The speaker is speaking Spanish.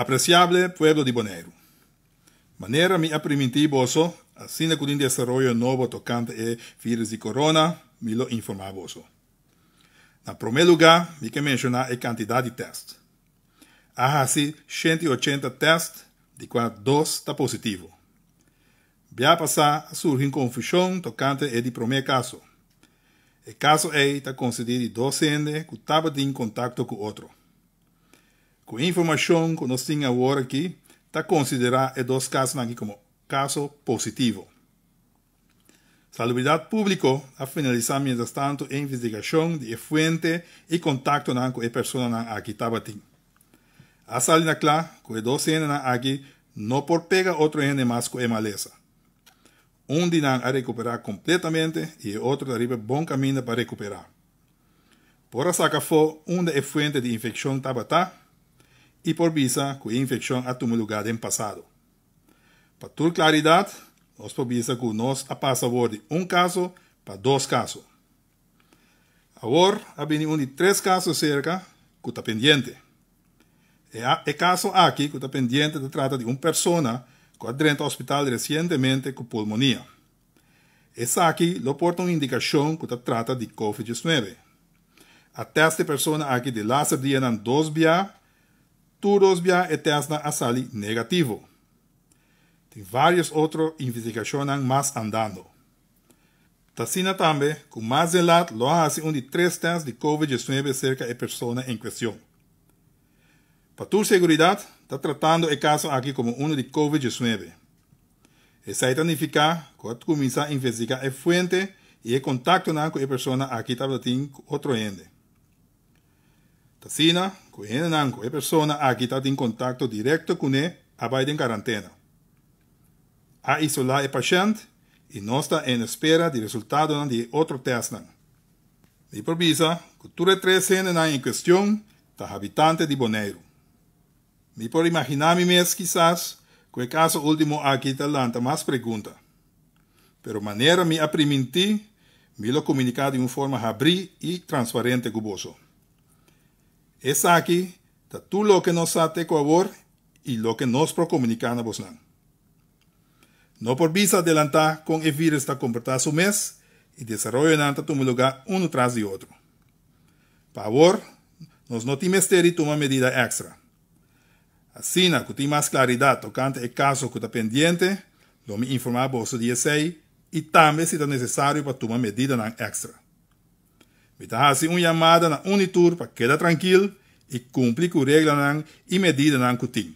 Apreciable pueblo de Bonero. Manera mi aprimenti boso, que sinaco de desarrollo novo tocante e vírus de corona, mi lo informar boso. Na primeira lugar, mi que mencionar a quantidade de testes. Há assim 180 testes, de quais dois está positivo. Bia passar surge confusão tocante e de primeiro caso. O caso é está concedido docente que estava em contato com outro. Con información que nós temos agora aqui, está considerado dos casos aqui como caso positivo. Salubridad Público ha finalizado mientras tanto la investigación de fuente y contacto con la persona aquí tabatín. Ha salido claro que dos genes aquí no por pega otro gene más con maleza. Un dinan a recuperar completamente y el otro arriba buen camino para recuperar. Por sacar fue una fuente de infección tabatá y por visa la infección ha tomado lugar en pasado. Para tu claridad, nos provisa que nos a pasado de un caso para dos casos. Ahora, ha un de casos cerca que está pendiente. El e caso aquí que está pendiente se trata de una persona que entrado al hospital recientemente con pulmonía. Es aquí lo porta una indicación que se trata de COVID-19. A esta persona aquí de láser dia dos vías, tu te eterna a salir negativo. Tem varios otras investigaciones más andando. Tassina também, com mais relato, lo hace uno de tres de COVID-19 cerca de pessoa en cuestión. Para tu seguridad, está tratando el caso aquí como uno de COVID-19. significa identificar cuando começa a investigar a fuente y el contacto com a pessoa aqui está otro ende. Tasina, kujene nanko, persona a está en contacto directo a bailar en cuarentena, A isolar e y no está en espera de resultado de otro test Mi provisa, cultura 13 nan en cuestión ta habitante de Boneiro. Mi por imaginarme mes quizás que caso último aquí talanta más pregunta. Pero manera mi me me lo comunicado de una forma abrí y transparente guboso. Es aquí, tú lo que nos hace coabor y lo que nos a Boslan. No por visa adelantar con el virus está su mes y desarrollo en anta lugar uno tras de otro. Pavor, nos y toma medida extra. Así, que tiene más claridad tocante el caso que está pendiente, lo me informa a 16 y también si está necesario para tomar medida extra. Mitahasi um chamada na Unitur para queda tranquilo e cumprir com regra nan, e medida nan cutim.